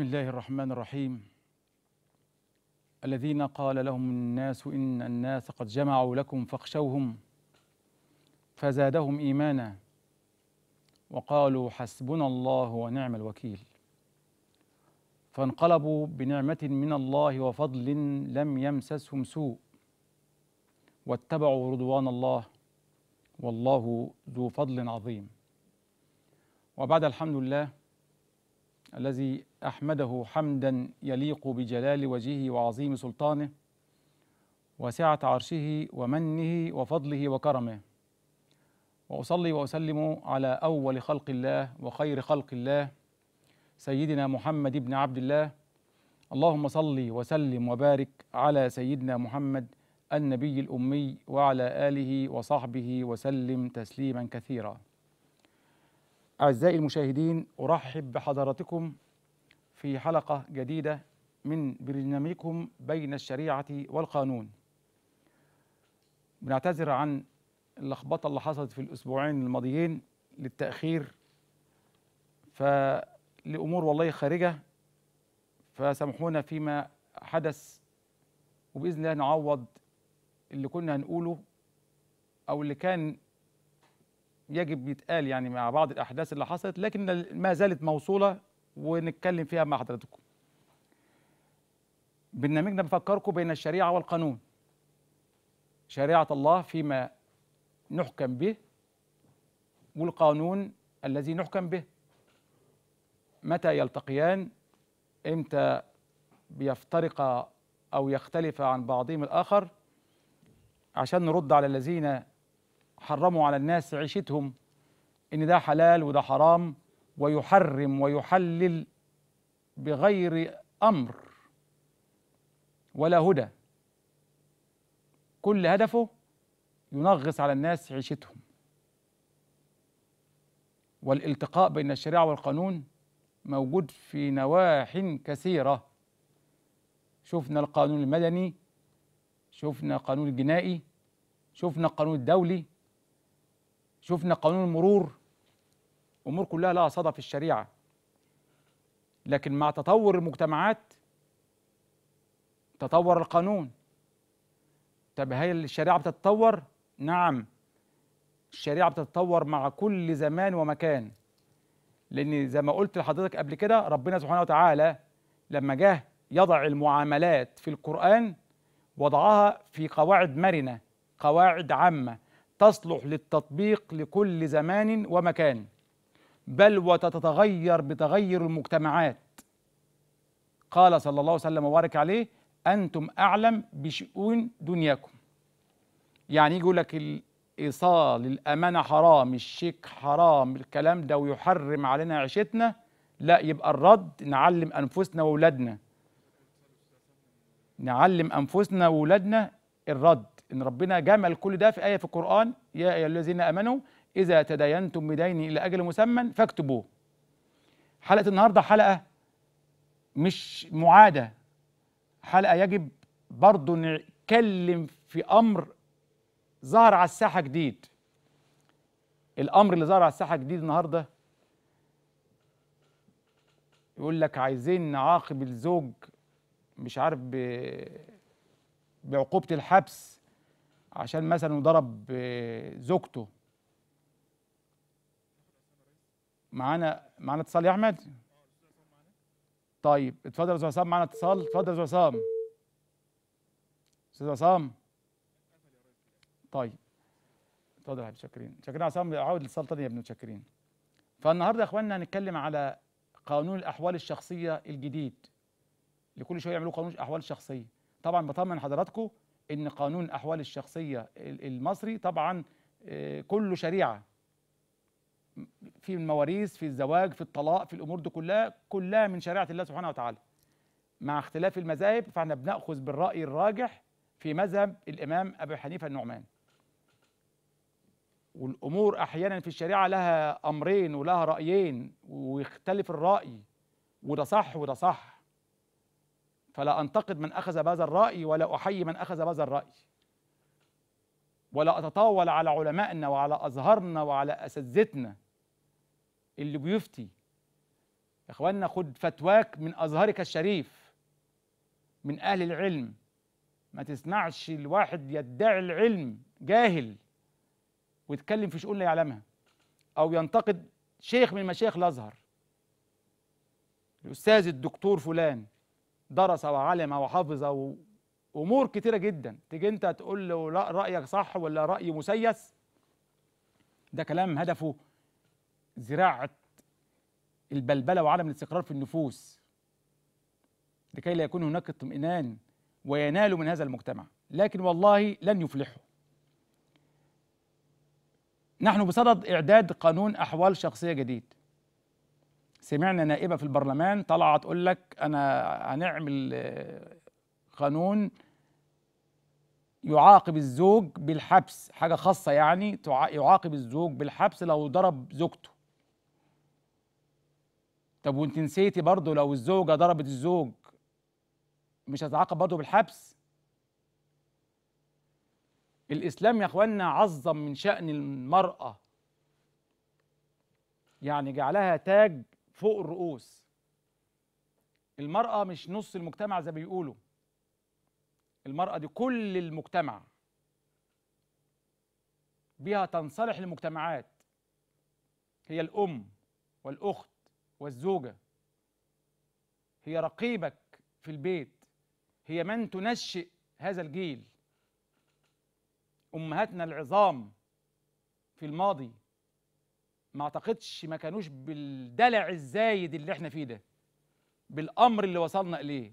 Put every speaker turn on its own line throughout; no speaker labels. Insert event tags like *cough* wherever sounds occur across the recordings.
بسم الله الرحمن الرحيم الذين قال لهم الناس إن الناس قد جمعوا لكم فاخشوهم فزادهم إيمانا وقالوا حسبنا الله ونعم الوكيل فانقلبوا بنعمة من الله وفضل لم يمسسهم سوء واتبعوا رضوان الله والله ذو فضل عظيم وبعد الحمد لله الذي أحمده حمدا يليق بجلال وجهه وعظيم سلطانه وسعة عرشه ومنه وفضله وكرمه وأصلي وأسلم على أول خلق الله وخير خلق الله سيدنا محمد بن عبد الله اللهم صلي وسلم وبارك على سيدنا محمد النبي الأمي وعلى آله وصحبه وسلم تسليما كثيرا أعزائي المشاهدين أرحب بحضراتكم في حلقة جديدة من برنامجكم بين الشريعة والقانون بنعتذر عن اللخبطة اللي حصلت في الأسبوعين الماضيين للتأخير فلأمور والله خارجة فسامحونا فيما حدث وبإذن الله نعوض اللي كنا هنقوله أو اللي كان يجب يتقال يعني مع بعض الأحداث اللي حصلت لكن ما زالت موصولة ونتكلم فيها مع حضراتكم برنامجنا بفكركم بين الشريعة والقانون شريعة الله فيما نحكم به والقانون الذي نحكم به متى يلتقيان امتى بيفترقا او يختلفا عن بعضهم الاخر عشان نرد على الذين حرموا على الناس عيشتهم ان ده حلال وده حرام ويحرم ويحلل بغير امر ولا هدى كل هدفه ينغص على الناس عيشتهم والالتقاء بين الشريعه والقانون موجود في نواح كثيره شفنا القانون المدني شفنا القانون الجنائي شفنا القانون الدولي شفنا قانون المرور امور كلها لها صدى في الشريعه لكن مع تطور المجتمعات تطور القانون طب هي الشريعه بتتطور نعم الشريعه بتتطور مع كل زمان ومكان لان زي ما قلت لحضرتك قبل كده ربنا سبحانه وتعالى لما جه يضع المعاملات في القران وضعها في قواعد مرنه قواعد عامه تصلح للتطبيق لكل زمان ومكان بل وتتغير بتغير المجتمعات قال صلى الله عليه وسلم وبارك عليه أنتم أعلم بشؤون دنياكم يعني يقول لك الإيصال الأمانة حرام الشيك حرام الكلام ده ويحرم علينا عيشتنا لا يبقى الرد نعلم أنفسنا وأولادنا نعلم أنفسنا وأولادنا الرد إن ربنا جمل كل ده في آية في القرآن يا أيها الذين آمنوا إذا تداينتم بدين إلى أجل مسمى فاكتبوه حلقة النهاردة حلقة مش معادة حلقة يجب برضو نتكلم في أمر ظهر على الساحة جديد الأمر اللي ظهر على الساحة جديد النهاردة يقول لك عايزين نعاقب الزوج مش عارف ب... بعقوبة الحبس عشان مثلا ضرب زوجته معانا معانا اتصال يا احمد طيب اتفضل يا استاذ عصام معانا اتصال اتفضل يا استاذ عصام استاذ عصام طيب اتفضل يا شاكرين شاكرين عصام عاود الاتصال تاني يا ابن متشكرين فالنهارده يا اخواننا هنتكلم على قانون الاحوال الشخصيه الجديد لكل شويه يعملوا قانون الاحوال الشخصيه طبعا بطمن حضراتكم ان قانون الاحوال الشخصيه المصري طبعا آه، كله شريعه في المواريث في الزواج في الطلاق في الامور دي كلها كلها من شريعه الله سبحانه وتعالى مع اختلاف المذاهب فاحنا بناخذ بالراي الراجح في مذهب الامام ابي حنيفه النعمان والامور احيانا في الشريعه لها امرين ولها رايين ويختلف الراي وده صح وده صح فلا انتقد من اخذ بهذا الراي ولا احيي من اخذ بهذا الراي ولا اتطاول على علمائنا وعلى ازهرنا وعلى اساتذتنا اللي بيفتي يا اخوانا خد فتواك من ازهرك الشريف من اهل العلم ما تسمعش الواحد يدعي العلم جاهل ويتكلم في شؤون لا يعلمها او ينتقد شيخ من مشايخ الازهر الاستاذ الدكتور فلان درس وعلم وحفظ وامور كتيره جدا تيجي انت تقول له لا رايك صح ولا راي مسيس ده كلام هدفه زراعة البلبلة وعدم الاستقرار في النفوس لكي لا يكون هناك اطمئنان وينالوا من هذا المجتمع لكن والله لن يفلحوا نحن بصدد إعداد قانون أحوال شخصية جديد سمعنا نائبة في البرلمان طالعة تقول لك أنا هنعمل آه، قانون يعاقب الزوج بالحبس حاجة خاصة يعني يعاقب الزوج بالحبس لو ضرب زوجته طب وانت نسيتي برضه لو الزوجه ضربت الزوج مش هتعاقب برضه بالحبس الاسلام يا اخوانا عظم من شان المراه يعني جعلها تاج فوق الرؤوس المراه مش نص المجتمع زي ما بيقولوا المراه دي كل المجتمع بها تنصلح المجتمعات هي الام والاخت والزوجة هي رقيبك في البيت هي من تنشئ هذا الجيل أمهاتنا العظام في الماضي ما اعتقدش ما كانوش بالدلع الزايد اللي احنا فيه ده بالامر اللي وصلنا اليه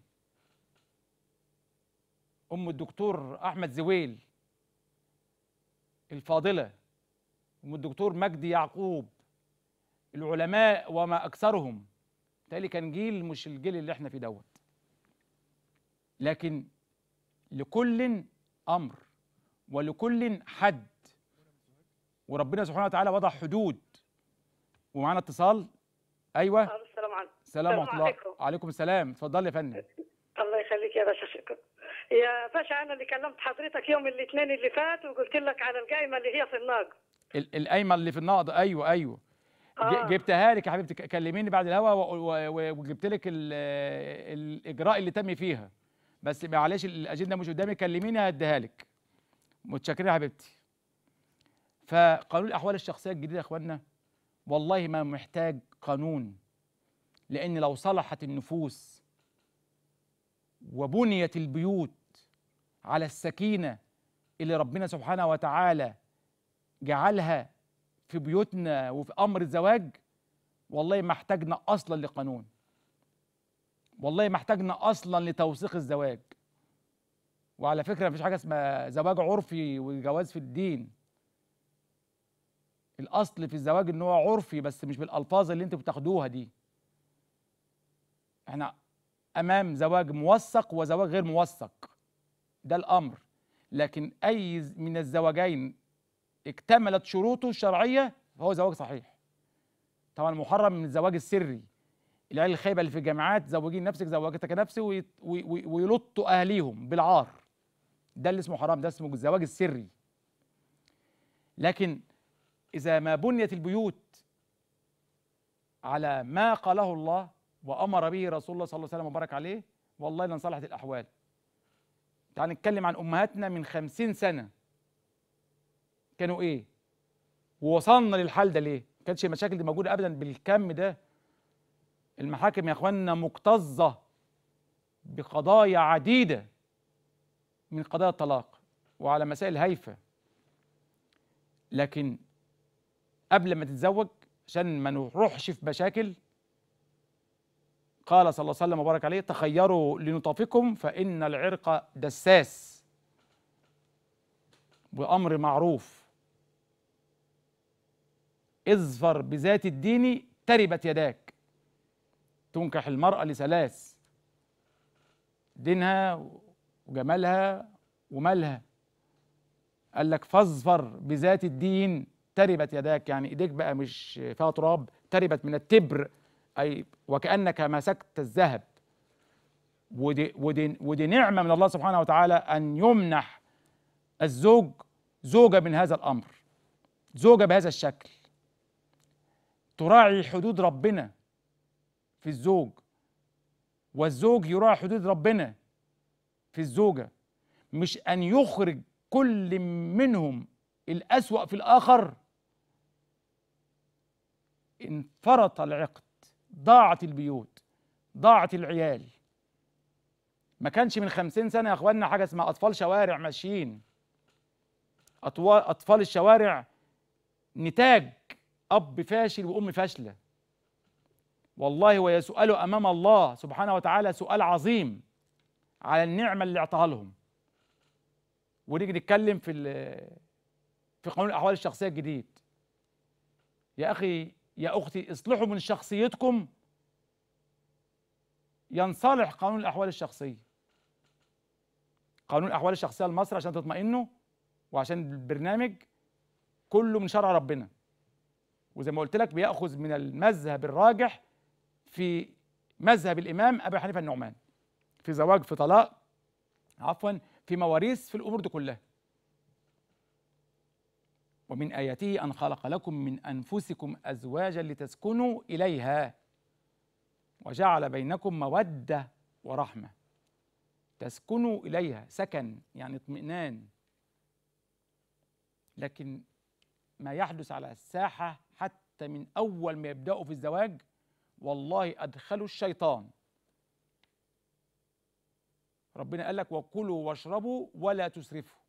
ام الدكتور احمد زويل الفاضله ام الدكتور مجدي يعقوب العلماء وما اكثرهم بالتالي كان جيل مش الجيل اللي احنا فيه دوت لكن لكل امر ولكل حد وربنا سبحانه وتعالى وضع حدود ومعانا اتصال ايوه
السلام عليكم السلام عليكم عليكم
وعليكم السلام اتفضل يا فندم
الله يخليك يا باشا شكرا يا باشا انا اللي كلمت حضرتك يوم الاثنين اللي فات وقلت لك على القايمه اللي هي في الناقه
القايمه اللي في النقد ايوه ايوه آه. جبتها لك يا حبيبتي كلميني بعد الهوا وجبت لك الاجراء اللي تم فيها بس معلش الاجنده مش قدامي كلميني هديها لك متشكرين يا حبيبتي فقانون الاحوال الشخصيه الجديده يا اخوانا والله ما محتاج قانون لان لو صلحت النفوس وبنيت البيوت على السكينه اللي ربنا سبحانه وتعالى جعلها في بيوتنا وفي امر الزواج والله ما احتاجنا اصلا لقانون والله ما احتاجنا اصلا لتوثيق الزواج وعلى فكره مفيش حاجه اسمها زواج عرفي وجواز في الدين الاصل في الزواج ان هو عرفي بس مش بالالفاظ اللي انتوا بتاخدوها دي احنا امام زواج موثق وزواج غير موثق ده الامر لكن اي من الزواجين اكتملت شروطه الشرعيه فهو زواج صحيح طبعا محرم من الزواج السري العيال الخايبه اللي في الجامعات زوجين نفسك زوجتك نفسي ويلطوا اهاليهم بالعار ده اللي اسمه حرام ده اسمه الزواج السري لكن اذا ما بنيت البيوت على ما قاله الله وامر به رسول الله صلى الله عليه وسلم وبارك عليه والله لانصلحت الاحوال تعال نتكلم عن امهاتنا من خمسين سنه كانوا ايه ووصلنا للحال ده ليه ما كانتش المشاكل دي موجوده ابدا بالكم ده المحاكم يا اخواننا مكتظه بقضايا عديده من قضايا الطلاق وعلى مسائل هايفه لكن قبل ما تتزوج عشان ما نروحش في مشاكل قال صلى الله عليه وسلم وبارك عليه تخيروا لنطافكم فإن العرق دساس وأمر معروف اظفر بذات الدين تربت يداك تنكح المرأة لثلاث دينها وجمالها ومالها قال لك فاظفر بذات الدين تربت يداك يعني ايديك بقى مش فيها تراب تربت من التبر اي وكانك مسكت الذهب ودي, ودي, ودي نعمه من الله سبحانه وتعالى ان يمنح الزوج زوجه من هذا الامر زوجه بهذا الشكل تراعي حدود ربنا في الزوج والزوج يراعي حدود ربنا في الزوجه مش ان يخرج كل منهم الاسوا في الاخر انفرط العقد ضاعت البيوت ضاعت العيال ما كانش من خمسين سنة يا أخواننا حاجة اسمها أطفال شوارع ماشيين أطفال الشوارع نتاج أب فاشل وأم فاشلة والله ويسأله أمام الله سبحانه وتعالى سؤال عظيم على النعمة اللي أعطاها لهم ونيجي نتكلم في في قانون الأحوال الشخصية الجديد يا أخي يا أختي اصلحوا من شخصيتكم ينصلح قانون الأحوال الشخصية قانون الأحوال الشخصية لمصر عشان تطمئنوا وعشان البرنامج كله من شرع ربنا وزي ما قلت لك بيأخذ من المذهب الراجح في مذهب الإمام أبي حنيفة النعمان في زواج في طلاق عفوا في مواريث في الأمور دي كلها ومن آياته أن خلق لكم من أنفسكم أزواجا لتسكنوا إليها وجعل بينكم مودة ورحمة تسكنوا إليها سكن يعني اطمئنان لكن ما يحدث على الساحة حتى من أول ما يبدأوا في الزواج والله أدخلوا الشيطان ربنا قال لك وكلوا واشربوا ولا تسرفوا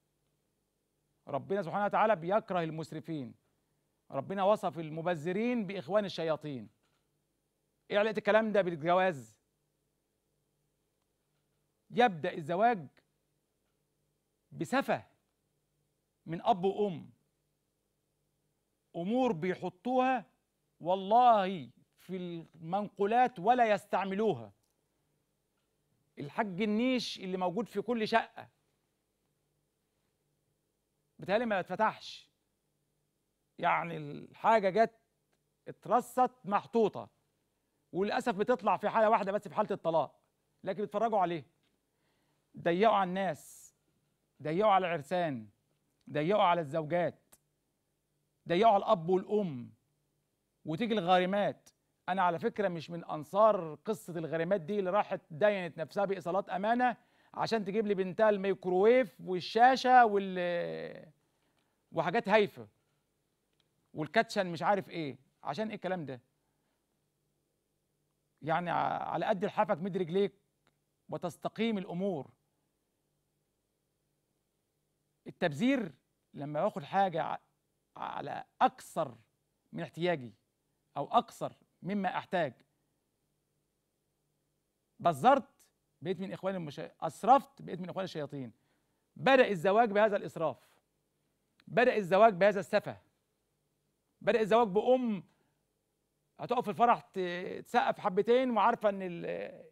ربنا سبحانه وتعالى بيكره المسرفين ربنا وصف المبذرين بإخوان الشياطين إيه علاقة الكلام ده بالجواز يبدأ الزواج بسفة من أب وأم امور بيحطوها والله في المنقولات ولا يستعملوها الحاج النيش اللي موجود في كل شقه بتهيألي ما اتفتحش يعني الحاجه جت اترصت محطوطه وللاسف بتطلع في حاله واحده بس في حاله الطلاق لكن اتفرجوا عليه ضيقوا على الناس ضيقوا على العرسان ضيقوا على الزوجات ضيعوا على الاب والام وتيجي الغارمات انا على فكره مش من انصار قصه الغارمات دي اللي راحت داينت نفسها بايصالات امانه عشان تجيب لي بنتها الميكروويف والشاشه وال وحاجات هايفه والكاتشن مش عارف ايه عشان ايه الكلام ده يعني على قد لحافك مد رجليك وتستقيم الامور التبذير لما باخد حاجه على أكثر من احتياجي أو أكثر مما أحتاج بذرت بقيت من اخواني المشا... أسرفت بقيت من إخوان الشياطين بدأ الزواج بهذا الإسراف بدأ الزواج بهذا السفة بدأ الزواج بأم هتقف في الفرح تسقف حبتين وعارفة إن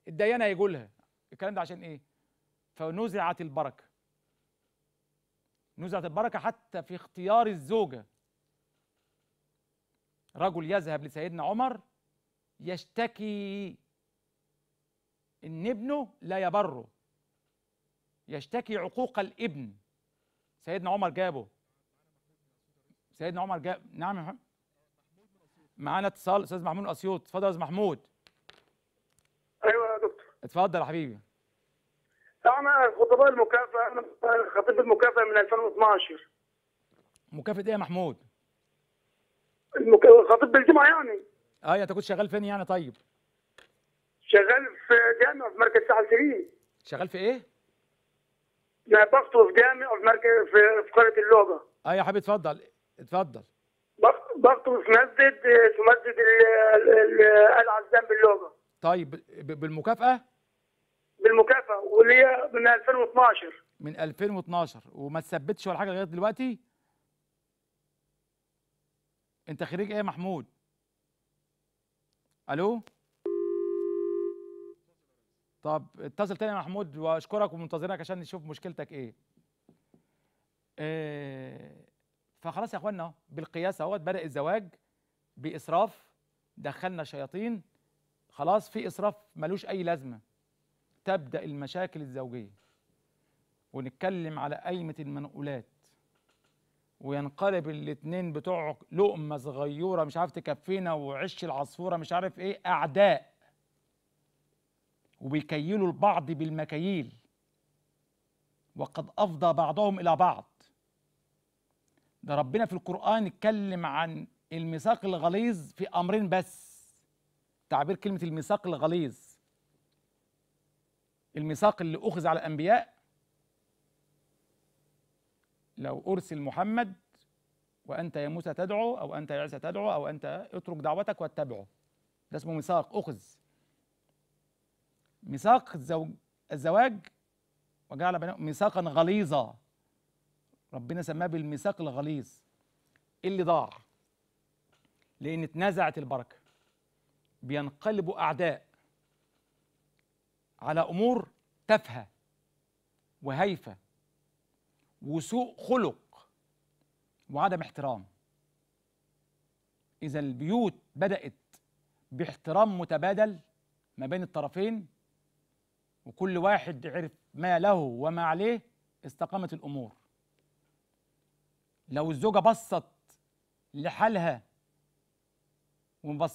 الديانة هيجوا لها الكلام ده عشان إيه؟ فنزعت البركة نزعت البركة حتى في اختيار الزوجة رجل يذهب لسيدنا عمر يشتكي ان ابنه لا يبره يشتكي عقوق الابن سيدنا عمر جابه سيدنا عمر جاب نعم يا محمد معانا اتصال استاذ محمود اسيوط اتفضل يا استاذ محمود ايوه يا دكتور اتفضل يا حبيبي
نعم، انا خطباء المكافاه انا خطيب المكافاه من 2012
مكافاه ايه يا محمود؟ خطيب بالجمعه يعني اه يعني انت كنت شغال فين يعني طيب؟
شغال في جامع في مركز ساحل سليم شغال في ايه؟ انا بخطب في جامع في مركز في قريه اللعبه
اه يا حبيبي اتفضل اتفضل
بخطب في مسجد في مسجد ال جنب
طيب بالمكافاه؟
بالمكافاه واللي
هي
من 2012 من 2012 وما تثبتش ولا حاجه لغايه دلوقتي؟ انت خريج ايه يا محمود الو طب اتصل تاني يا محمود واشكرك ومنتظرك عشان نشوف مشكلتك ايه إيه فخلاص يا اخوانا بالقياس اهوت بدا الزواج باسراف دخلنا شياطين خلاص في اسراف ملوش اي لازمه تبدا المشاكل الزوجيه ونتكلم على قايمه المنقولات وينقلب الاثنين بتوع لقمه صغيره مش عارف تكفينا وعش العصفوره مش عارف ايه اعداء وبيكيلوا البعض بالمكاييل وقد افضى بعضهم الى بعض ده ربنا في القران اتكلم عن الميثاق الغليظ في امرين بس تعبير كلمه الميثاق الغليظ الميثاق اللي اخذ على الانبياء لو أرسل محمد وأنت يا موسى تدعو أو أنت يا عيسى تدعو أو أنت اترك دعوتك واتبعه ده اسمه ميثاق أخذ ميثاق الزوج الزواج وجعل بينهم ميثاقا غليظا ربنا سماه بالميثاق الغليظ إيه اللي ضاع لأن اتنزعت البركة بينقلبوا أعداء على أمور تافهة وهيفه وسوء خلق وعدم احترام اذا البيوت بدات باحترام متبادل ما بين الطرفين وكل واحد عرف ما له وما عليه استقامت الامور لو الزوجه بصت لحالها وما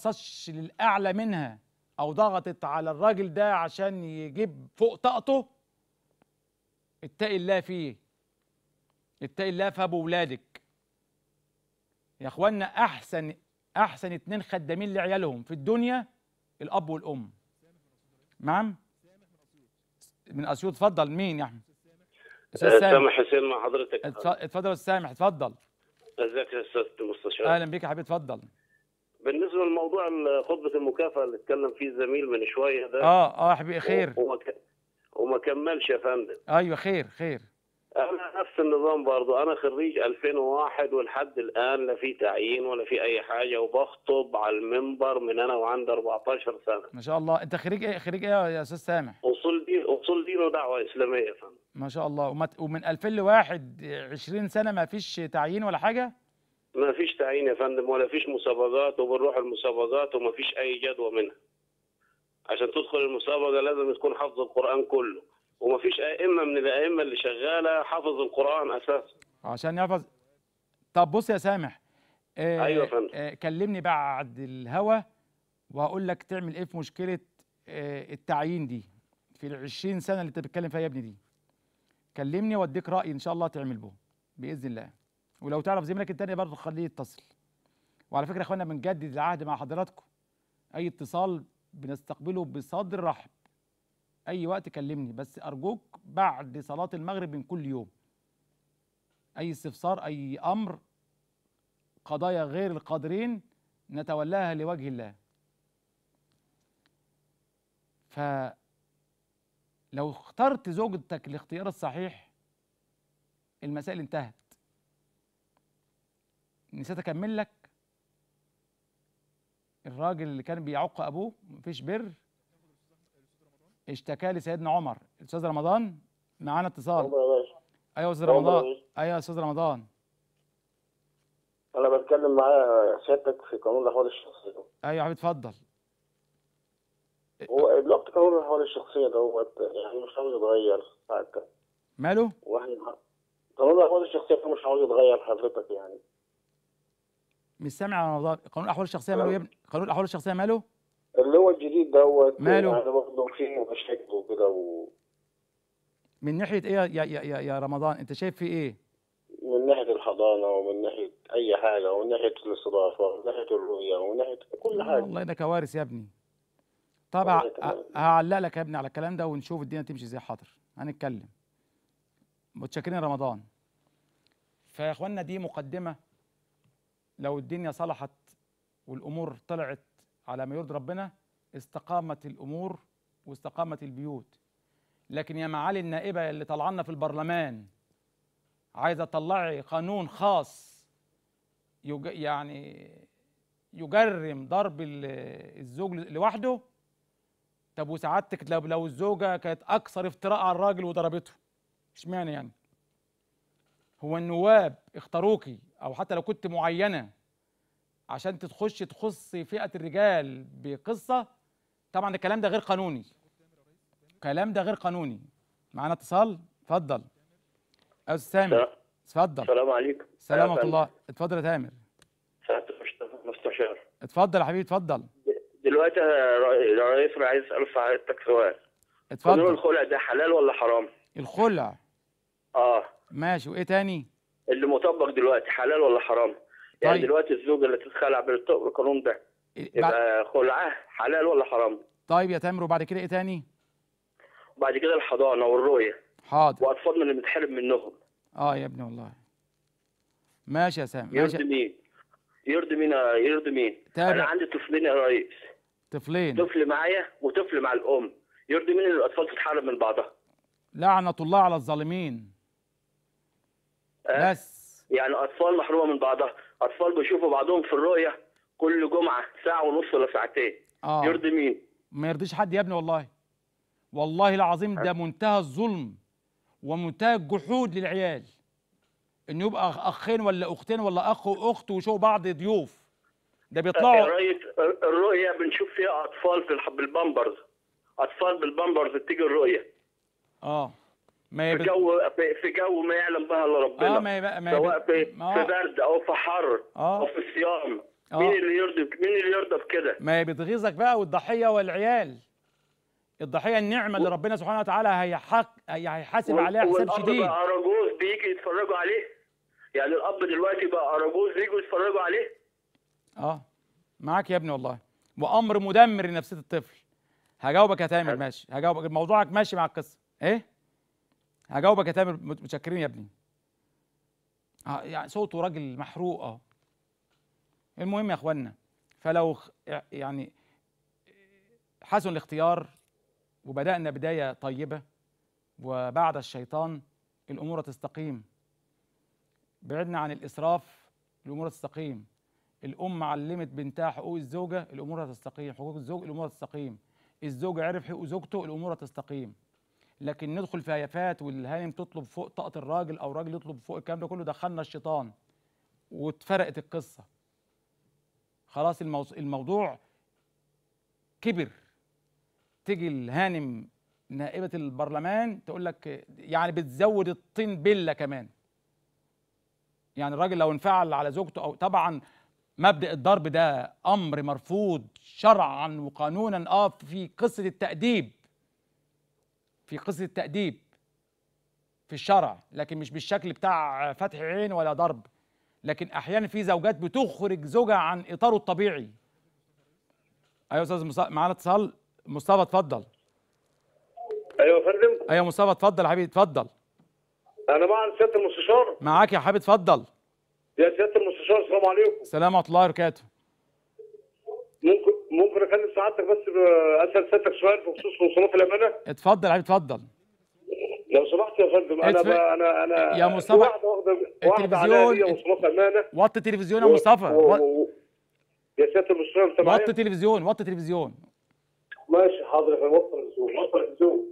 للاعلى منها او ضغطت على الراجل ده عشان يجيب فوق طاقته اتقي الله فيه اتقي الله في ابو ولادك يا اخوانا احسن احسن اتنين خدامين لعيالهم في الدنيا الاب والام نعم من اسيوط اتفضل مين يا احمد استاذ آه، سامح حسين مع حضرتك اتفضل استاذ سامح اتفضل
ازيك يا استاذ المستشار اهلا
بيك يا حبيبي اتفضل
بالنسبه لموضوع خطبه المكافاه اللي اتكلم فيه الزميل من شويه ده
اه اه يا حبيبي خير
وما كملش يا فندم
ايوه خير خير
نفس النظام برضو انا خريج 2001 ولحد الان لا في تعيين ولا في اي حاجه وبخطب على المنبر من انا وعندي 14 سنه
ما شاء الله انت خريج ايه خريج ايه يا استاذ سامح
اصول دين اصول دين ودعوه اسلاميه يا فندم
ما شاء الله ومت... ومن 2001 20 سنه ما فيش تعيين ولا حاجه
ما فيش تعيين يا فندم ولا فيش مسابقات وبنروح المسابقات وما فيش اي جدوى منها عشان تدخل المسابقه لازم تكون حافظ القران كله ومفيش ائمه من الائمه اللي شغاله حافظ القران اساسا
عشان يحفظ طب بص يا سامح آه ايوه فندم آه كلمني بعد الهوا وهقول لك تعمل ايه في مشكله آه التعيين دي في ال 20 سنه اللي انت بتتكلم فيها يا ابني دي كلمني واديك راي ان شاء الله تعمل به باذن الله ولو تعرف زميلك التاني برضه خليه يتصل وعلى فكره يا اخوانا بنجدد العهد مع حضراتكم اي اتصال بنستقبله بصدر رحب اي وقت كلمني بس ارجوك بعد صلاه المغرب من كل يوم اي استفسار اي امر قضايا غير القادرين نتولاها لوجه الله ف لو اخترت زوجتك الاختيار الصحيح المسائل انتهت نسيت اكمل لك الراجل اللي كان بيعق ابوه مفيش بر اشتكى لسيدنا عمر استاذ رمضان معانا اتصال ايوه استاذ رمضان ايوه استاذ رمضان
انا بتكلم معايا سيادتك في قانون الاحوال الشخصيه
ايوه حبيبي اتفضل
هو الوقت قانون الاحوال الشخصيه دوت يعني مش عاوز يتغير حتى ماله؟ واحد قانون الاحوال الشخصيه مش عاوز يتغير حضرتك يعني
مش سامع يا رمضان قانون الاحوال الشخصيه ماله يا ابني قانون الاحوال الشخصيه ماله؟
اللي هو الجديد دوت ماله؟ انا برضه فيه مشاكل وكده و...
من ناحيه ايه يا, يا يا يا رمضان انت شايف فيه ايه؟
من ناحيه الحضانه ومن ناحيه اي حاجه ومن ناحيه الاستضافه ومن ناحيه الرؤيه ومن ناحيه
كل حاجه والله ده كوارث يا ابني طبعا هعلق لك يا ابني على الكلام ده ونشوف الدنيا تمشي زي حاضر هنتكلم متشكرين رمضان فيا اخوانا دي مقدمه لو الدنيا صلحت والامور طلعت على ما يرضي ربنا استقامت الامور واستقامت البيوت لكن يا معالي النائبه اللي طلعنا في البرلمان عايزه تطلعي قانون خاص يج يعني يجرم ضرب الزوج لوحده طب وسعادتك لو لو الزوجه كانت اكثر افتراء على الراجل وضربته اشمعنى يعني هو النواب اختاروكي او حتى لو كنت معينه عشان تخش تخص فئه الرجال بقصه طبعا الكلام ده غير قانوني الكلام ده غير قانوني معانا اتصال اتفضل استاذ سامر اتفضل السلام
عليكم السلام ورحمه الله
اتفضل يا تامر سعاده المستشار اتفضل يا حبيبي اتفضل
دلوقتي يا رئيس انا عايز اسال سعادتك سؤال اتفضل قانون الخلع ده حلال ولا حرام؟
الخلع اه ماشي وايه تاني؟
اللي مطبق دلوقتي حلال ولا حرام؟ يعني طيب. دلوقتي الزوجه اللي تتخلع بالقانون ده إيه، يبقى خلعه حلال ولا حرام
طيب يا تامر وبعد كده ايه تاني
بعد كده الحضانه والرؤيه حاضر واطفالنا اللي بنتحرم منهم
اه يا ابني والله ماشي يا سامي ماشي يرضي
مين يرضي مين يرضي مين تابع. انا عندي طفلين يا ريس طفلين طفل معايا وطفل مع الام يرضي مين اللي الاطفال تتحرم من بعضها
لعنه الله على الظالمين
أه؟ بس يعني اطفال محرومه من بعضها اطفال بيشوفوا بعضهم في الرؤيه كل جمعه ساعه ونص ولا ساعتين
آه. يرضي مين ما يرضيش حد يا ابني والله والله العظيم ده منتهى الظلم ومنتهى الجحود للعيال ان يبقى اخين ولا اختين ولا اخ واخت وشو بعض ضيوف ده بيطلعوا إيه
الرؤيه بنشوف فيها اطفال في بالبامبرز اطفال بالبامبرز بتيجي الرؤيه
اه ما يبت... في جو
في جو ما يعلم بها الا ربنا اه ما يبقى ما يبقى... سواء في, آه. في برد او في حر آه. او في صيام آه. مين اللي يرضي مين اللي يرضى بكده
ما هي بتغيظك بقى والضحيه والعيال الضحيه النعمه اللي ربنا سبحانه وتعالى هيحق هيحاسب عليها حساب شديد والاب بقى
اراجوز بيجي يتفرجوا عليه يعني الاب دلوقتي بقى اراجوز بيجوا يتفرجوا عليه
اه معاك يا ابني والله وامر مدمر لنفسيه الطفل هجاوبك يا تامر ماشي هجاوبك موضوعك ماشي مع القصه ايه هجاوبك يا تامر متشكرين يا ابني اه يعني صوته راجل محروق اه المهم يا اخوانا فلو يعني حسن الاختيار وبدأنا بداية طيبة وبعد الشيطان الأمور تستقيم بعدنا عن الإسراف الأمور تستقيم الأم علمت بنتها حقوق الزوجة الأمور هتستقيم حقوق الزوج الأمور هتستقيم الزوج عرف حقوق زوجته الأمور هتستقيم لكن ندخل في هيافات والهانم تطلب فوق طاقه الراجل او الراجل يطلب فوق الكلام ده كله دخلنا الشيطان واتفرقت القصه خلاص الموضوع, الموضوع كبر تيجي الهانم نائبة البرلمان تقول لك يعني بتزود الطين بلة كمان يعني الراجل لو انفعل على زوجته أو طبعا مبدأ الضرب ده أمر مرفوض شرعا وقانونا اه في قصة التأديب في قصه التاديب في الشرع لكن مش بالشكل بتاع فتح عين ولا ضرب لكن احيانا في زوجات بتخرج زوجها عن اطاره الطبيعي ايوه استاذ مصطفى معانا اتصال مصطفى اتفضل ايوه فندم ايوه مصطفى اتفضل يا حبيبي اتفضل
انا مع سياده المستشار
معاك يا حبيبي اتفضل
يا سياده المستشار السلام عليكم
السلام ورحمه الله وبركاته
ممكن ممكن اكلم سعادتك بس اسال سيادتك سؤال بخصوص وصولات الامانه
اتفضل يا اتفضل
لو سمحت يا فندم انا اتف... انا انا يا مصطفى واحده واخده
وطي التلفزيون يا مصطفى
يا سياده المستشار انت معايا وطي
التلفزيون وطي التلفزيون
ماشي حاضر وطي التلفزيون وطي التلفزيون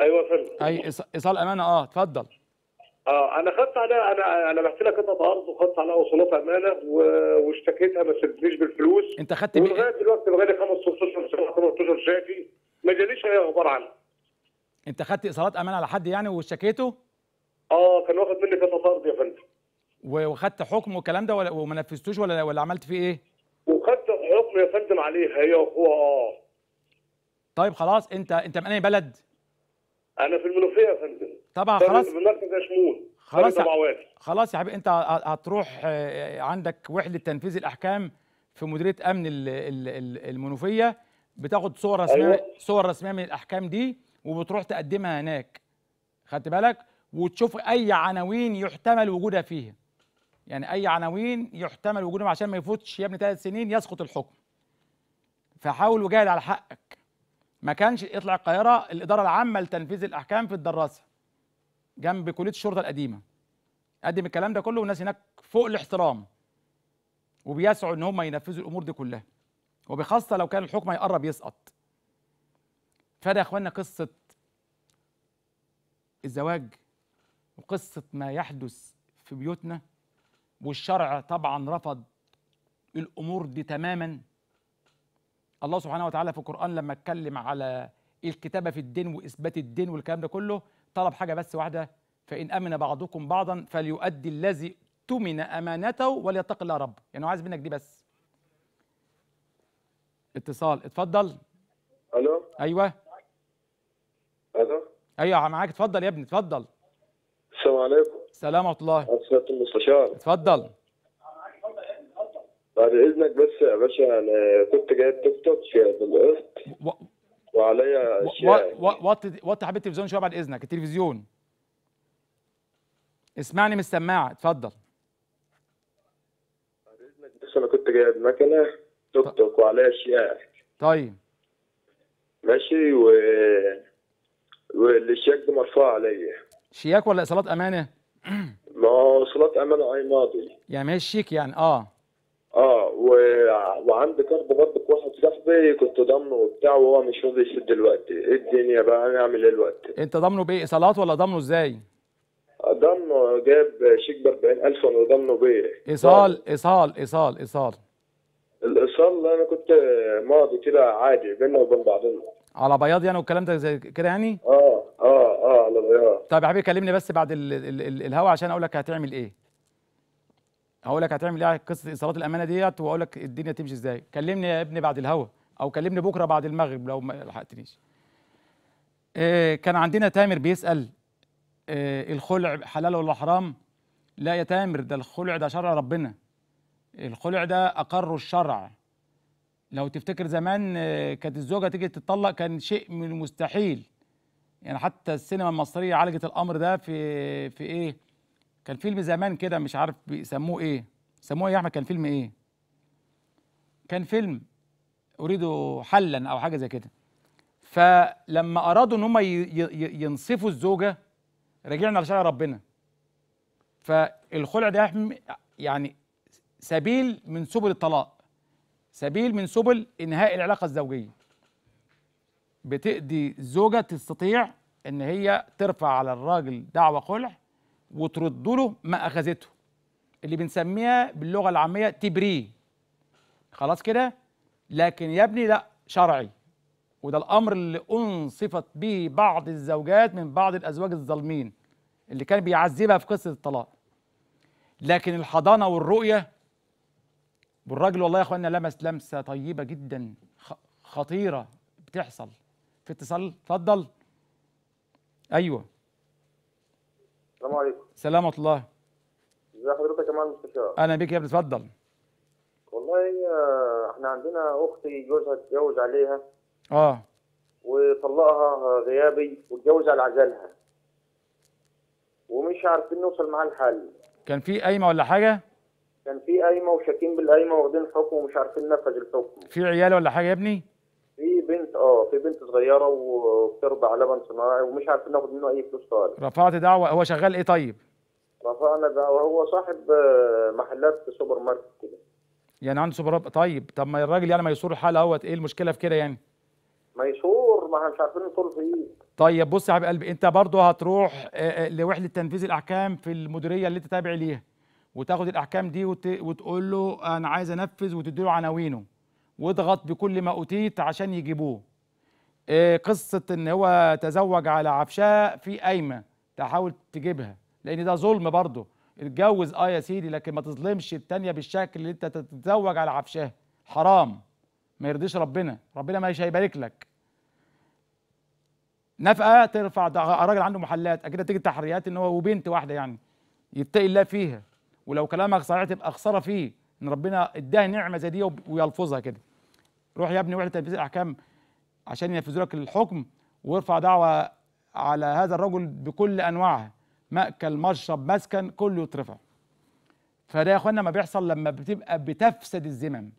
ايوه يا فندم
اي ايصال امانه اه اتفضل
اه انا خدت عليها انا انا بعت لها قطعه ارض وخدت عليها وصولات امانه واشتكيتها ما سدتنيش بالفلوس
انت خدت ولغايه
دلوقتي بقالي خمس ست اشهر شافي ما جاليش اي اخبار عنها
انت خدت ايصالات امانه على حد يعني واشتكيته؟
اه كان واخد مني قطعه ارض يا فندم
وخدت حكم والكلام ده ولا وما نفذتوش ولا ولا عملت فيه ايه؟
وخدت حكم يا فندم عليها هي واخوها اه
طيب خلاص انت انت من اي بلد؟
انا في المنوفيه يا فندم طبعا خلاص المركز
خلاص خلاص يا حبيبي انت هتروح آه، عندك وحده تنفيذ الاحكام في مديريه امن المنوفيه بتاخد صور رسميه أيوة. صور رسميه من الاحكام دي وبتروح تقدمها هناك خدت بالك وتشوف اي عناوين يحتمل وجودها فيها يعني اي عناوين يحتمل وجودهم عشان ما يفوتش يا ابني ثلاث سنين يسقط الحكم فحاول وجاهد على حقك ما كانش اطلع القاهره الاداره العامه لتنفيذ الاحكام في الدراسه جنب كليه الشرطه القديمه قدم الكلام ده كله والناس هناك فوق الاحترام وبيسعوا ان هم ينفذوا الامور دي كلها وبخاصه لو كان الحكم هيقرب يسقط فده يا اخوانا قصه الزواج وقصه ما يحدث في بيوتنا والشرع طبعا رفض الامور دي تماما الله سبحانه وتعالى في القران لما اتكلم على الكتابه في الدين واثبات الدين والكلام ده كله طلب حاجة بس واحدة فإن أمن بعضكم بعضا فليؤدي الذي اؤتمن أمانته وليتق الله ربه يعني هو عايز منك دي بس اتصال اتفضل الو ايوه الو ايوه معاك اتفضل يا ابني اتفضل السلام عليكم السلام ورحمه الله اسئله المستشار اتفضل
بعد اذنك بس يا باشا انا كنت جايب توك في القسط وعليا اشياء
وطي وطي حبيب التلفزيون شويه بعد اذنك التلفزيون اسمعني من السماعه اتفضل
بعد اذنك بس انا كنت جايب مكنه توك طيب. توك وعليا اشياء طيب ماشي و والشياك دي مرفوعه عليا
شياك ولا اصالات امانه؟
ما هو اصالات امانه اي ماضي
يعني ماشي شيك يعني اه
اه وعندي كلب برضك واحد صاحبي كنت ضامنه وبتاع وهو مش راضي يسد دلوقتي ايه الدنيا بقى هنعمل ايه دلوقتي
انت ضامنه بايه ايصالات ولا ضامنه ازاي؟
ضامنه جاب شيك ب 40000 وانا ضامنه بايه؟
ايصال ايصال ايصال ايصال
الايصال انا كنت ماضي كده عادي بينا وبين بعضنا
على بياض يعني والكلام ده زي كده يعني؟ اه اه اه على بياض طب يا حبيبي كلمني بس بعد الهوا عشان اقول لك هتعمل ايه؟ هقول لك هتعمل ايه قصه ايصالات الامانه ديت واقول لك الدنيا تمشي ازاي كلمني يا ابني بعد الهوا او كلمني بكره بعد المغرب لو ما لحقتنيش إيه كان عندنا تامر بيسال إيه الخلع حلال ولا حرام لا يا تامر ده الخلع ده شرع ربنا الخلع ده اقره الشرع لو تفتكر زمان آه، كانت الزوجه تيجي تتطلق كان شيء من المستحيل يعني حتى السينما المصريه عالجت الامر ده في في ايه كان فيلم زمان كده مش عارف بيسموه ايه سموه ايه يا احمد كان فيلم ايه كان فيلم اريد حلا او حاجه زي كده فلما ارادوا ان هم ينصفوا الزوجه رجعنا لشرع ربنا فالخلع ده يعني سبيل من سبل الطلاق سبيل من سبل انهاء العلاقه الزوجيه بتقضي الزوجه تستطيع ان هي ترفع على الراجل دعوى خلع وترد له ما اخذته اللي بنسميها باللغه العاميه تبريه خلاص كده لكن يا ابني لا شرعي وده الامر اللي انصفت به بعض الزوجات من بعض الازواج الظالمين اللي كان بيعذبها في قصه الطلاق لكن الحضانه والرؤيه والراجل والله يا اخوانا لمس لمسه طيبه جدا خطيره بتحصل في اتصال اتفضل ايوه السلام عليكم سلامة الله
ازي حضرتك يا معالي المستشار اهلا
بيك يا ابني اتفضل
والله آه، احنا عندنا اختي جوزها اتجوز عليها اه وطلقها غيابي واتجوز على عزلها ومش عارفين نوصل
معاه الحل كان في قايمه ولا حاجه
كان في قايمه وشاكين بالقايمه واخدين حكم ومش عارفين ننفذ الحكم
في عيال ولا حاجه يا ابني
في بنت اه في بنت صغيره وبترضع لبن صناعي ومش عارفين ناخد منه اي فلوس خالص
رفعت دعوه هو شغال ايه طيب؟
رفعنا دعوه هو صاحب آه، محلات سوبر ماركت كده
يعني عنده سوبر طيب طب ما الراجل يعني ميسور الحال اهوت ايه المشكله في كده يعني؟
ميسور ما احنا مش عارفين نطول في
ايه طيب بص يا حبيب قلبي انت برضه هتروح آه، آه، لوحده تنفيذ الاحكام في المديريه اللي انت تابع ليها وتاخد الاحكام دي وت... وتقول له انا عايز انفذ وتدي له عناوينه واضغط بكل ما أوتيت عشان يجيبوه آه، قصة إن هو تزوج على عفشاء في قايمة تحاول تجيبها لأن ده ظلم برضه اتجوز اه يا سيدي لكن ما تظلمش التانية بالشكل اللي انت تتزوج على عفشها حرام ما يرضيش ربنا ربنا مش هيبارك لك نفقه ترفع ده آه، راجل عنده محلات اكيد تيجي تحريات ان هو وبنت واحده يعني يتقي الله فيها ولو كلامك صحيح تبقى خساره فيه ان ربنا اداها نعمه زي دي ويلفظها كده روح يا ابني وحده تنفيذ الاحكام عشان ينفذوا لك الحكم وارفع دعوه على هذا الرجل بكل انواعها مأكل مشرب مسكن كله يترفع فده يا اخوانا ما بيحصل لما بتبقى بتفسد الذمم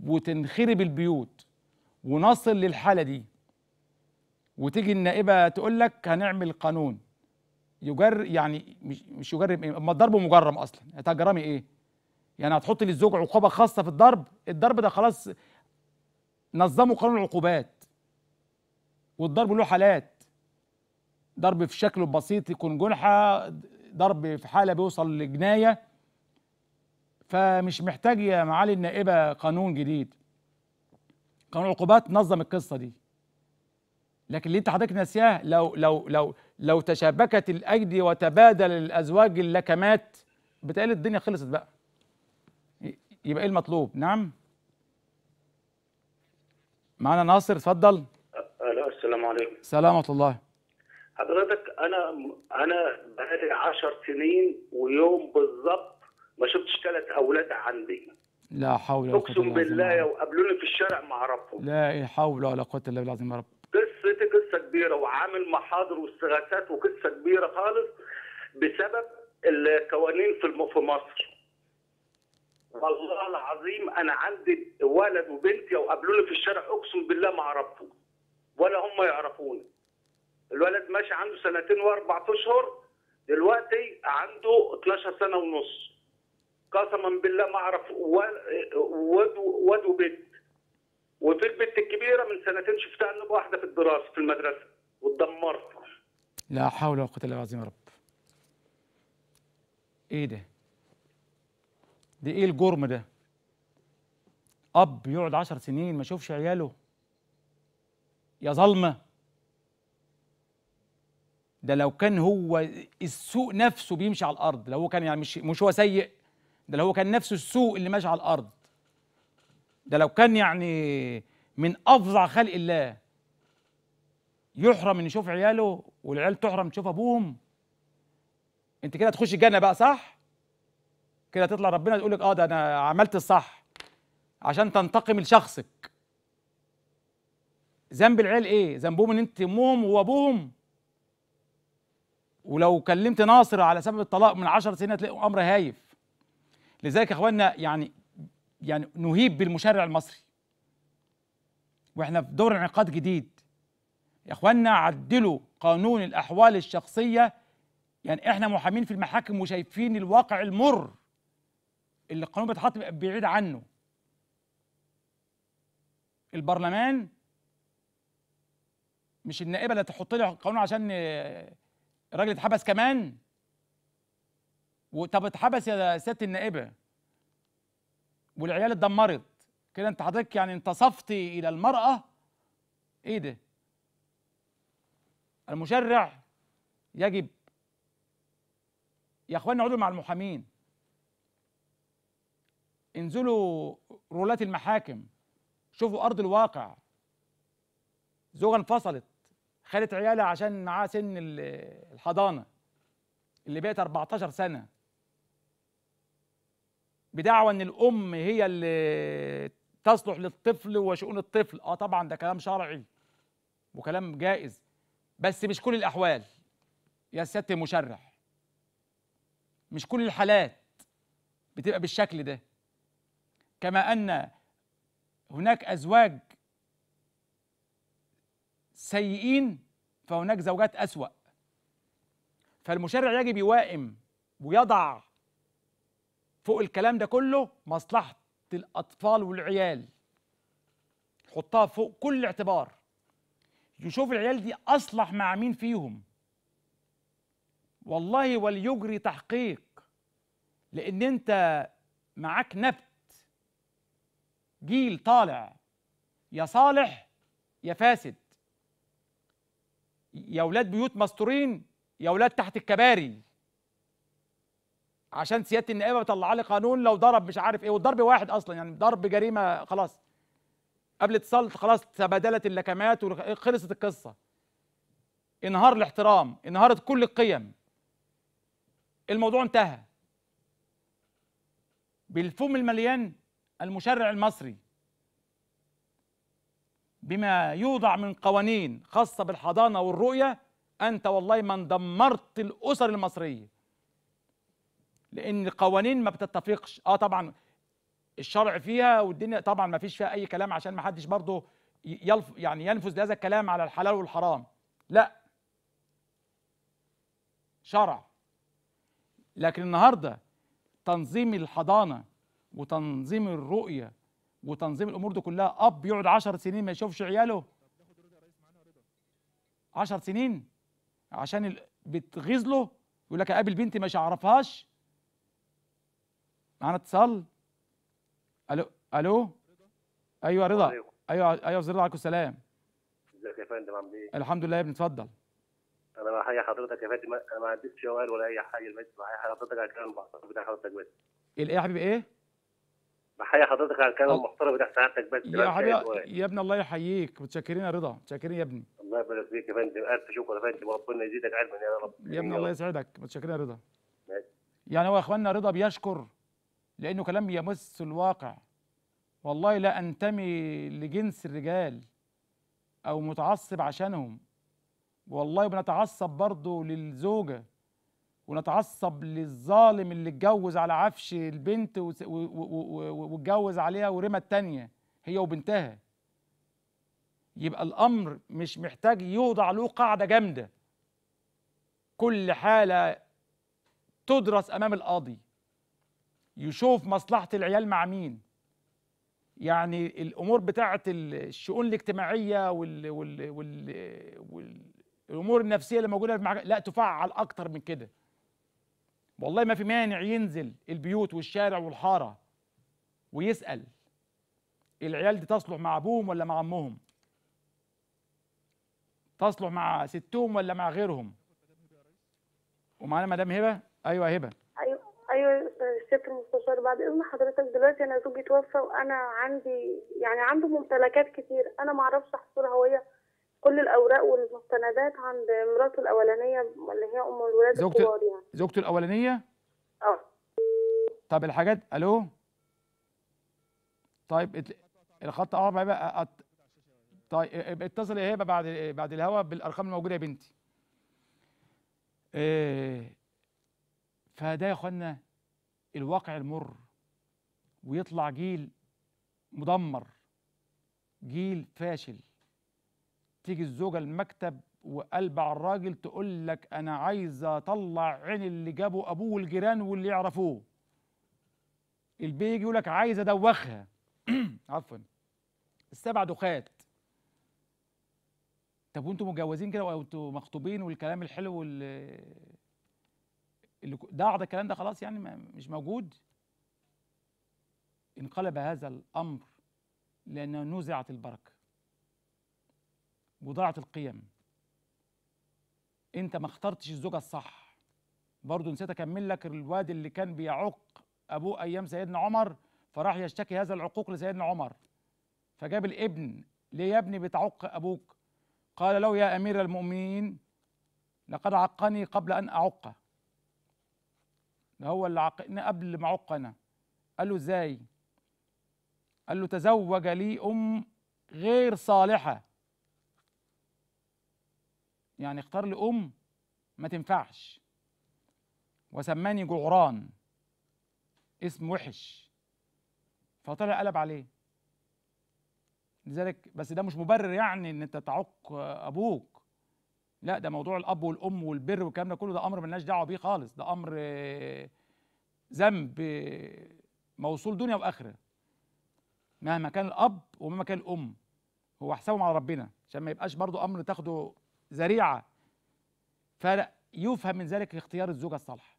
وتنخرب البيوت ونصل للحاله دي وتيجي النائبه تقول لك هنعمل قانون يجر يعني مش مش يجرب ايه؟ ما الضرب مجرم اصلا هتجرمي يعني ايه؟ يعني هتحطي للزوج عقوبه خاصه في الضرب الضرب ده خلاص نظموا قانون العقوبات والضرب له حالات ضرب في شكله بسيط يكون جنحه ضرب في حاله بيوصل لجنايه فمش محتاج يا معالي النائبه قانون جديد قانون العقوبات نظم القصه دي لكن اللي انت حضرتك ناسياه لو لو لو لو تشابكت الايدي وتبادل الازواج اللكمات بتقال الدنيا خلصت بقى يبقى ايه المطلوب نعم معانا ناصر اتفضل
السلام عليكم
سلامة الله
حضرتك انا انا بقالي 10 سنين ويوم بالظبط ما شفتش ثلاث اولاد عندي
لا حول ولا قوه اقسم بالله
وقابلوني في الشارع ما اعرفهم
لا حول ولا قوه الا بالله العظيم يا رب
قصتي قصه كبيره وعامل محاضر واستغاثات وقصه كبيره خالص بسبب القوانين في مصر والله العظيم انا عندي ولد وبنتي وقابلوني في الشارع اقسم بالله ما عرفته ولا هم يعرفوني الولد ماشي عنده سنتين واربع اشهر دلوقتي عنده 12 سنه ونص قسما بالله ما اعرف ولد ولد وبنت وفي البنت الكبيره من سنتين شفتها نبقى واحده في الدراسه في المدرسه واتدمرت
لا حول ولا قوه الا بالله العظيم يا رب ايه ده دي ايه الجرم ده اب يقعد عشر سنين ما يشوفش عياله يا ظلمه ده لو كان هو السوء نفسه بيمشي على الارض لو هو كان يعني مش مش هو سيء ده لو هو كان نفسه السوء اللي ماشي على الارض ده لو كان يعني من افظع خلق الله يحرم ان يشوف عياله والعيال تحرم تشوف ابوهم انت كده تخش الجنه بقى صح كده تطلع ربنا تقول لك اه ده انا عملت الصح عشان تنتقم لشخصك ذنب العيال ايه ذنبهم ان انت امهم وابوهم ولو كلمت ناصر على سبب الطلاق من عشر سنين هتلاقي امر هايف لذلك يا اخواننا يعني يعني نهيب بالمشرع المصري واحنا في دور انعقاد جديد يا اخواننا عدلوا قانون الاحوال الشخصيه يعني احنا محامين في المحاكم وشايفين الواقع المر اللي القانون بيتحط بعيد عنه البرلمان مش النائبه اللي تحط لي قانون عشان الراجل آه، اتحبس كمان طب اتحبس يا سياده النائبه والعيال اتدمرت كده انت حضرتك يعني انتصفتي الى المراه ايه ده المشرع يجب يا اخواننا اقعدوا مع المحامين انزلوا رولات المحاكم شوفوا ارض الواقع زوجة انفصلت خدت عيالها عشان معاه سن الحضانه اللي بقت 14 سنه بدعوى ان الام هي اللي تصلح للطفل وشؤون الطفل اه طبعا ده كلام شرعي وكلام جائز بس مش كل الاحوال يا سياده المشرح مش كل الحالات بتبقى بالشكل ده كما أن هناك أزواج سيئين فهناك زوجات أسوأ فالمشرع يجب يوائم ويضع فوق الكلام ده كله مصلحة الأطفال والعيال يحطها فوق كل اعتبار يشوف العيال دي أصلح مع مين فيهم والله وليجري تحقيق لأن أنت معاك نبت جيل طالع يا صالح يا فاسد يا ولاد بيوت مستورين يا ولاد تحت الكباري عشان سياده النائبه مطلعه لي قانون لو ضرب مش عارف ايه والضرب واحد اصلا يعني ضرب جريمه خلاص قبل اتصال خلاص تبادلت اللكمات وخلصت القصه انهار الاحترام انهارت كل القيم الموضوع انتهى بالفم المليان المشرع المصري بما يوضع من قوانين خاصة بالحضانة والرؤية أنت والله من دمرت الأسر المصرية لأن القوانين ما بتتفقش آه طبعا الشرع فيها والدنيا طبعا ما فيش فيها أي كلام عشان ما حدش برضه يلف يعني ينفذ هذا الكلام على الحلال والحرام لا شرع لكن النهارده تنظيم الحضانه وتنظيم الرؤيه وتنظيم الامور دي كلها اب يقعد 10 سنين ما يشوفش عياله 10 سنين عشان بتغيظ له يقول لك اقابل بنتي مش هعرفهاش معانا اتصال الو الو ايوه رضا ايوه ايوه استاذ رضا عليكم السلام
ازيك يا فندم عامل ايه الحمد
لله يا ابني اتفضل
انا بحيي حضرتك يا فندم انا ما عنديش شوال ولا اي حاجه بس بحيي حضرتك على كلام بتاع حضرتك بس
الايه يا حبيبي ايه
بحيي حضرتك على الكلام المحترم ده سعادتك بس يا حبيبي
يا ابني الله يحييك متشكرين يا رضا متشكرين يا ابني
الله يبارك فيك يا فندم الف شكر يا فندم وربنا يزيدك علما يا رب يا ابني الله
يسعدك متشكرين يا رضا ماشي يعني هو اخواننا رضا بيشكر لانه كلام يمس الواقع والله لا انتمي لجنس الرجال او متعصب عشانهم والله بنتعصب برضه للزوجه ونتعصب للظالم اللي اتجوز على عفش البنت واتجوز عليها ورمى التانية هي وبنتها يبقى الأمر مش محتاج يوضع له قاعدة جامدة كل حالة تدرس أمام القاضي يشوف مصلحة العيال مع مين يعني الأمور بتاعة الشؤون الاجتماعية وال وال وال والأمور النفسية اللي موجودة لا تفعل أكتر من كده والله ما في مانع ينزل البيوت والشارع والحاره ويسال العيال دي تصلح مع ابوهم ولا مع امهم تصلح مع ستهم ولا مع غيرهم ومعانا مدام هبه ايوه هبه
ايوه ايوه ست المستشار بعد اذن حضرتك دلوقتي انا زوجي توفى وانا عندي يعني عنده ممتلكات كتير انا ما اعرفش احصرها وهي كل الاوراق والمستندات عند مراته الاولانيه اللي هي ام الولاد زوجته الكبار يعني
زوجته الاولانيه اه طب الحاجات الو طيب الخط اه بقى طيب إيه، إيه، اتصل يا هبه بعد إيه، بعد الهوا بالارقام الموجوده يا بنتي إيه فده يا اخوانا الواقع المر ويطلع جيل مدمر جيل فاشل تيجي الزوجه المكتب وقلب على الراجل تقول لك انا عايزه اطلع عين اللي جابه ابوه والجيران واللي يعرفوه البي يجي يقول لك عايز ادوخها *clears throat* عفوا السبع دخات طب وانتوا متجوزين كده وانتوا مخطوبين والكلام الحلو اللي اللي ضاع ده الكلام ده خلاص يعني مش موجود انقلب هذا الامر لانه نزعت البركه وضاعت القيم انت ما اخترتش الزوجه الصح برضه نسيت اكمل لك الواد اللي كان بيعق ابوه ايام سيدنا عمر فراح يشتكي هذا العقوق لسيدنا عمر فجاب الابن ليه يا ابني بتعق ابوك قال له يا امير المؤمنين لقد عقني قبل ان اعقه ده هو اللي عقني قبل ما اعق انا قال له ازاي قال له تزوج لي ام غير صالحه يعني اختار لي ام ما تنفعش وسماني جعران اسم وحش فطلع قلب عليه لذلك بس ده مش مبرر يعني ان انت تعق ابوك لا ده موضوع الاب والام والبر والكلام ده كله ده امر ملناش دعوه بيه خالص ده امر ذنب موصول دنيا واخره مهما كان الاب ومهما كان الام هو حسابهم على ربنا عشان ما يبقاش برضو امر تاخده ذريعه فيفهم من ذلك اختيار الزوجه الصالحه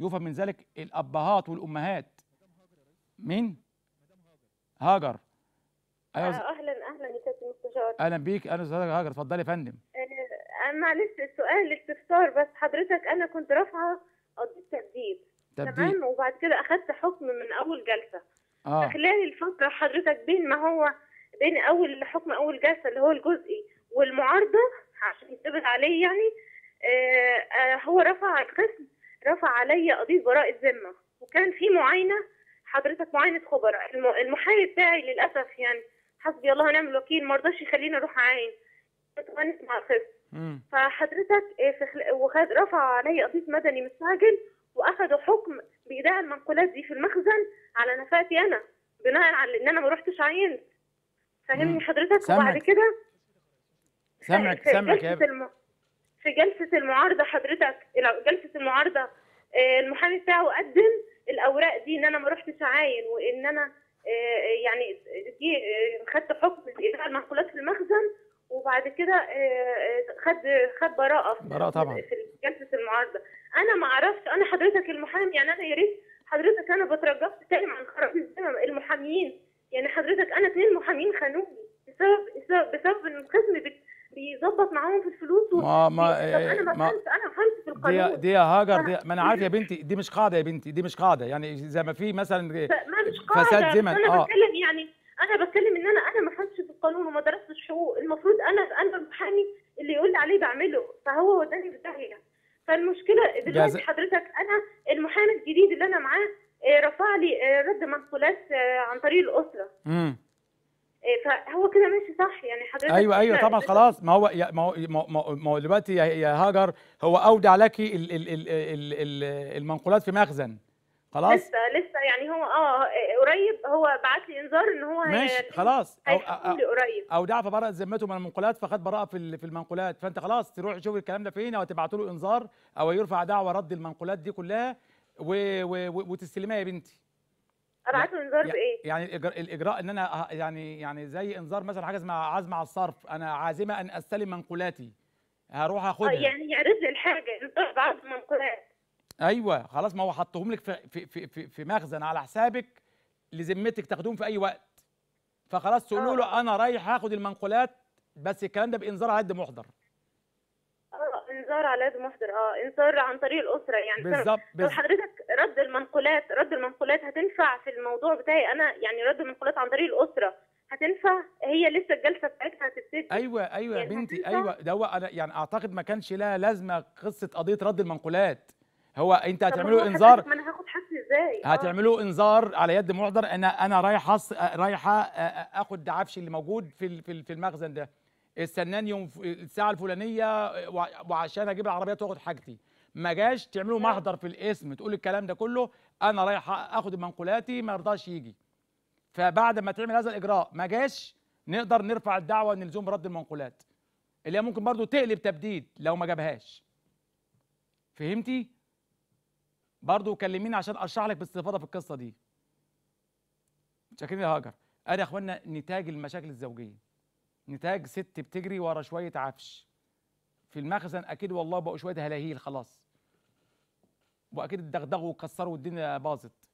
يفهم من ذلك الابهات والامهات مين هاجر ايوه آه،
اهلا اهلا يا كابتن اهلا
بيك انا استاذ هاجر اتفضلي يا فندم
آه، انا معلش السؤال استفسار بس حضرتك انا كنت رافعه قضيه تبديل تمام وبعد كده اخذت حكم من اول جلسه آه. خلال الفتره حضرتك بين ما هو بين اول حكم اول جلسه اللي هو الجزئي والمعارضه عشان يتقبض عليه يعني آه، آه، هو رفع القسم رفع عليا قضيه براءه ذمه وكان في معاينه حضرتك معاينه خبراء المحامي بتاعي للاسف يعني حسبي الله ونعم الوكيل ما رضاش يخليني اروح اعاين متونس مع القسم فحضرتك آه، وخد رفع عليا قضيه مدني مستعجل واخدوا حكم بايداع المنقولات دي في المخزن على نفاتي انا بناء على ان انا ما رحتش عينت فاهمني حضرتك وبعد كده
سامعك سامعك يا الم...
في جلسة المعارضة حضرتك جلسة المعارضة آه، المحامي بتاعه قدم الأوراق دي إن أنا ما رحتش أعاين وإن أنا آه، يعني دي آه، خدت حكم بإيقاع المعقولات في المخزن وبعد كده خد خد براءة براءة طبعا في جلسة المعارضة أنا ما أعرفش أنا حضرتك المحامي يعني أنا يا ريت حضرتك أنا بترجاك تتكلم عن خرابيط المحاميين يعني حضرتك أنا اتنين محامين خانوني بسبب بسبب القسم يظبط معاهم في الفلوس و... ما ما طب انا ما, ما فهمت انا فهمت في
القانون دي, دي يا هاجر دي ما انا عارف يا *laughs* بنتي دي مش قاعده يا بنتي دي مش قاعده يعني زي ما في مثلا ما
مش قاعده فساد زمن انا آه. بتكلم يعني انا بتكلم ان انا انا ما فهمتش في القانون وما درستش حقوق المفروض انا انا المحامي اللي يقول لي عليه بعمله فهو وداني في فالمشكله دلوقتي حضرتك انا المحامي الجديد اللي انا معاه آه، رفع لي آه، رد معقولات آه، عن طريق الاسره امم إيه، فهو كده ماشي صح يعني حضرتك ايوه ايوه طبعا خلاص
ما هو ما هو ما هو دلوقتي يا هاجر هو اودع لك المنقولات في مخزن خلاص لسه
لسه يعني هو اه قريب هو بعت لي انذار ان هو ماشي
خلاص أو قريب اودع فبرأت ذمته من المنقولات فخد براءه في في المنقولات فانت خلاص تروح تشوف الكلام ده فين او تبعت له انذار او يرفع دعوى رد المنقولات دي كلها وتستلميها يا بنتي
ابعته انذار بايه؟
يعني الاجراء ان انا يعني يعني زي انذار مثلا حاجه اسمها عزم على الصرف انا عازمه ان استلم منقولاتي هروح آه، اخدها يعني
هي رزق الحاجه انذار بعض منقولات
ايوه خلاص ما هو حطهم لك في في في في مخزن على حسابك لذمتك تاخدهم في اي وقت فخلاص تقولوا له آه. انا رايح اخد المنقولات بس الكلام ده بانذار عد محضر
انذار على لازم احضر اه انذار عن طريق الاسره يعني بالظبط لو حضرتك رد المنقولات رد المنقولات هتنفع في الموضوع بتاعي انا يعني رد المنقولات عن طريق الاسره هتنفع هي لسه الجلسه بتاعتها هتبتدي
ايوه ايوه يا يعني بنتي هتنفع. ايوه ده هو انا يعني اعتقد ما كانش لها لازمه قصه قضيه رد المنقولات هو انت هتعملوا انذار ما
انا هاخد حقي ازاي آه. هتعملوا
انذار على يد محضر انا انا رايحه رايحه اخد عفش اللي موجود في في المخزن ده استناني يوم الساعه الفلانيه وعشان اجيب العربيه تاخد حاجتي ما جاش تعملوا محضر في الاسم تقول الكلام ده كله انا رايح اخد منقولاتي ما يرضاش يجي فبعد ما تعمل هذا الاجراء ما جاش نقدر نرفع الدعوه نلزم برد المنقولات اللي هي ممكن برضو تقلب تبديد لو ما جابهاش فهمتي برضو كلميني عشان اشرح لك باستفاضه في القصه دي شاكرين يا هاجر ادي يا اخوانا نتاج المشاكل الزوجيه نتاج ست بتجري ورا شويه عفش في المخزن اكيد والله بقوا شويه هلاهيل خلاص واكيد اتدغدغوا وكسروا والدنيا باظت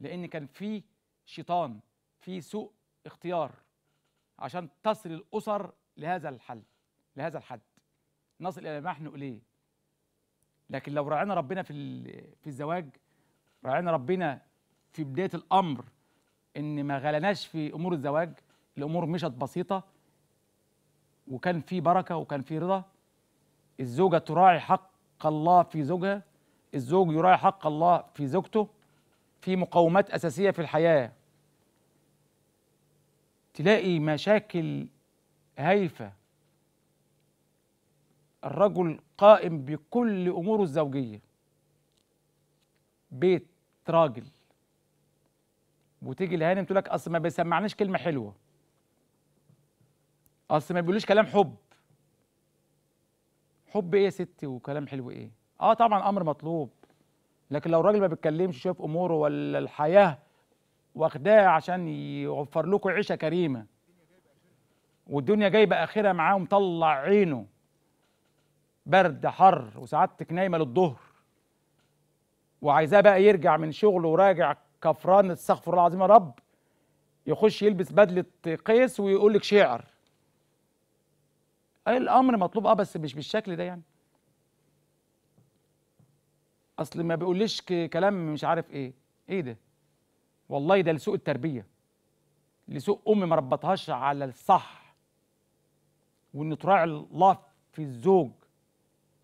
لان كان في شيطان في سوء اختيار عشان تصل الاسر لهذا الحل لهذا الحد نصل الى ما احنا اليه لكن لو راعينا ربنا في في الزواج راعينا ربنا في بدايه الامر ان ما غلناش في امور الزواج الامور مشت بسيطه وكان في بركه وكان في رضا الزوجه تراعي حق الله في زوجها الزوج يراعي حق الله في زوجته في مقومات اساسيه في الحياه تلاقي مشاكل هايفه الرجل قائم بكل اموره الزوجيه بيت راجل وتيجي الهانم تقول لك اصل ما بيسمعنيش كلمه حلوه اصل ما بيقولوش كلام حب حب ايه يا ستي وكلام حلو ايه اه طبعا امر مطلوب لكن لو الراجل ما بيتكلمش شايف اموره ولا الحياه واخداه عشان يوفر لكم عيشه كريمه والدنيا جايبه اخرها معاه ومطلع عينه برد حر وسعادتك نايمه للظهر وعايزاه بقى يرجع من شغله وراجع كفران استغفر الله العظيم يا رب يخش يلبس بدله قيس ويقول لك شعر الامر مطلوب اه بس مش بالشكل ده يعني اصل ما بيقوليش كلام مش عارف ايه ايه ده والله ده لسوء التربيه لسوء ام ما ربطهاش على الصح وان تراعي الله في الزوج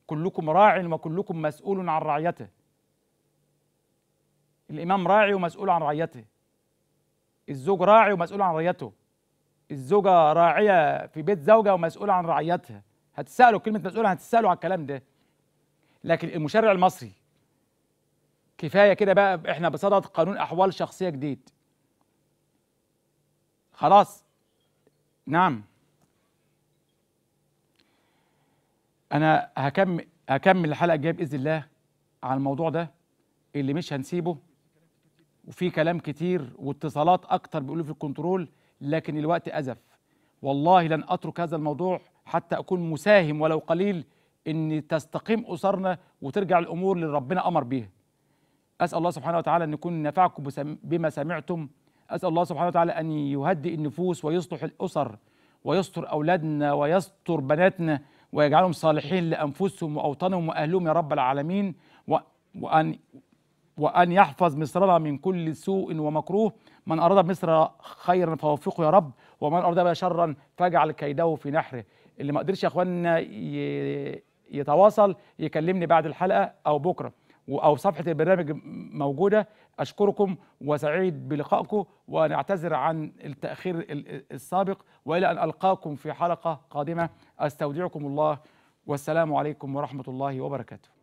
كلكم راع وكلكم مسؤول عن رعيته الامام راعي ومسؤول عن رعيته الزوج راعي ومسؤول عن رعيته الزوجه راعيه في بيت زوجها ومسؤوله عن رعيتها هتسالوا كلمه مسؤوله هتسالوا على الكلام ده لكن المشرع المصري كفايه كده بقى احنا بصدد قانون احوال شخصيه جديد خلاص نعم انا هكمل هكمل الحلقه الجايه باذن الله على الموضوع ده اللي مش هنسيبه وفي كلام كتير واتصالات اكتر بيقولوا في الكنترول لكن الوقت أزف والله لن أترك هذا الموضوع حتى أكون مساهم ولو قليل إن تستقيم أسرنا وترجع الأمور اللي ربنا أمر بها أسأل الله سبحانه وتعالى أن يكون نفعكم بما سمعتم أسأل الله سبحانه وتعالى أن يهدئ النفوس ويصلح الأسر ويستر أولادنا ويستر بناتنا ويجعلهم صالحين لأنفسهم وأوطانهم وأهلهم يا رب العالمين وأن وأن يحفظ مصرنا من كل سوء ومكروه من أراد بمصر خيرا فوفقه يا رب ومن أراد بها شرا فاجعل كيده في نحره اللي ما قدرش يا إخواننا يتواصل يكلمني بعد الحلقة أو بكرة أو صفحة البرنامج موجودة أشكركم وسعيد بلقائكم ونعتذر عن التأخير السابق وإلى أن ألقاكم في حلقة قادمة أستودعكم الله والسلام عليكم ورحمة الله وبركاته